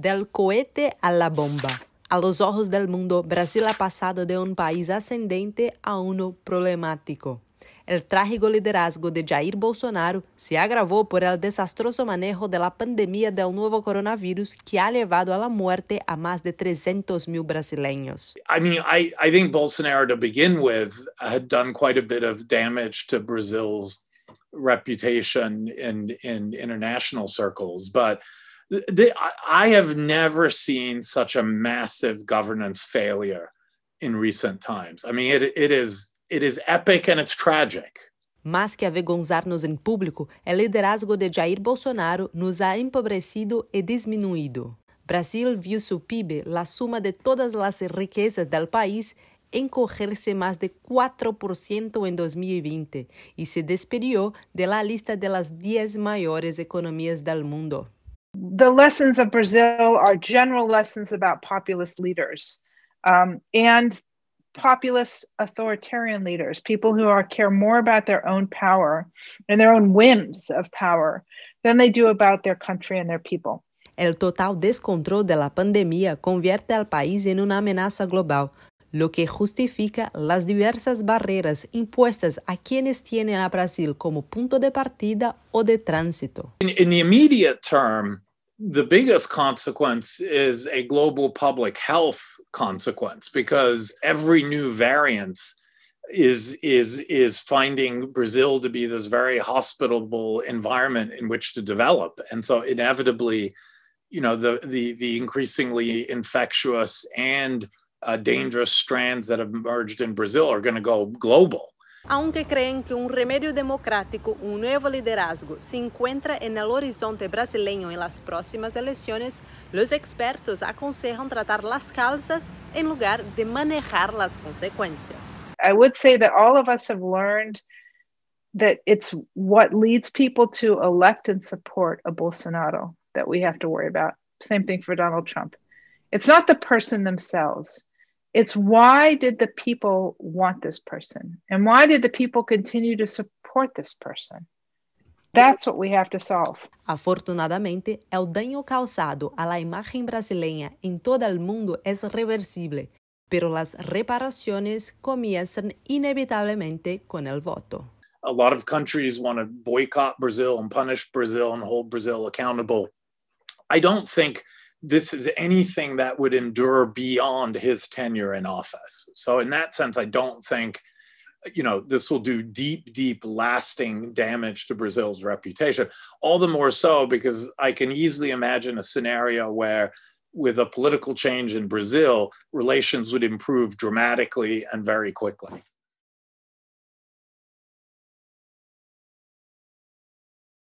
Del cohete a la bomba. A los ojos del mundo, Brasil ha pasado de un país ascendente a uno problemático. El trágico liderazgo de Jair Bolsonaro se agravou por el desastroso manejo de la pandemia del nuevo coronavirus que ha levado a la muerte a más de 300 mil brasileños. I mean, I, I think Bolsonaro, to begin with, had done quite a bit of damage to Brazil's reputation in, in international circles, but they, I have never seen such a massive governance failure in recent times. I mean, it, it is it is epic and it's tragic. Mas que avergonzar-nos em público é liderazgo de Jair Bolsonaro nos ha empobrecido e diminuído. Brasil viu seu PIB, la suma de todas as riquezas do país, encorrer-se mais de 4% em 2020 e se despediu da de lista das de 10 maiores economias do mundo. the lessons of Brazil are general lessons about populist leaders um, and populist authoritarian leaders, people who are, care more about their own power and their own whims of power than they do about their country and their people. El total descontrol de la pandemia convierte al país en una amenaza global, lo que justifica las diversas barreras impuestas a quienes tienen a Brasil como punto de partida o de tránsito. In, in the immediate term, the biggest consequence is a global public health consequence because every new variant is is is finding Brazil to be this very hospitable environment in which to develop, and so inevitably, you know, the the the increasingly infectious and uh, mm-hmm. dangerous strands that have emerged in Brazil are going to go global. Aunque creen que un remedio democrático, un nuevo liderazgo, se encuentra en el horizonte brasileño en las próximas elecciones, los expertos aconsejan tratar las causas en lugar de manejar las consecuencias. I would say that all of us have learned that it's what leads people to elect and support a Bolsonaro that we have to worry about. Same thing for Donald Trump. It's not the person themselves it's why did the people want this person? And why did the people continue to support this person? That's what we have to solve. Afortunadamente, el daño causado a la imagen brasileña en todo el mundo es reversible, pero las reparaciones comienzan inevitablemente con el voto. A lot of countries want to boycott Brazil and punish Brazil and hold Brazil accountable. I don't think this is anything that would endure beyond his tenure in office. So, in that sense, I don't think, you know, this will do deep, deep, lasting damage to Brazil's reputation. All the more so because I can easily imagine a scenario where, with a political change in Brazil, relations would improve dramatically and very quickly.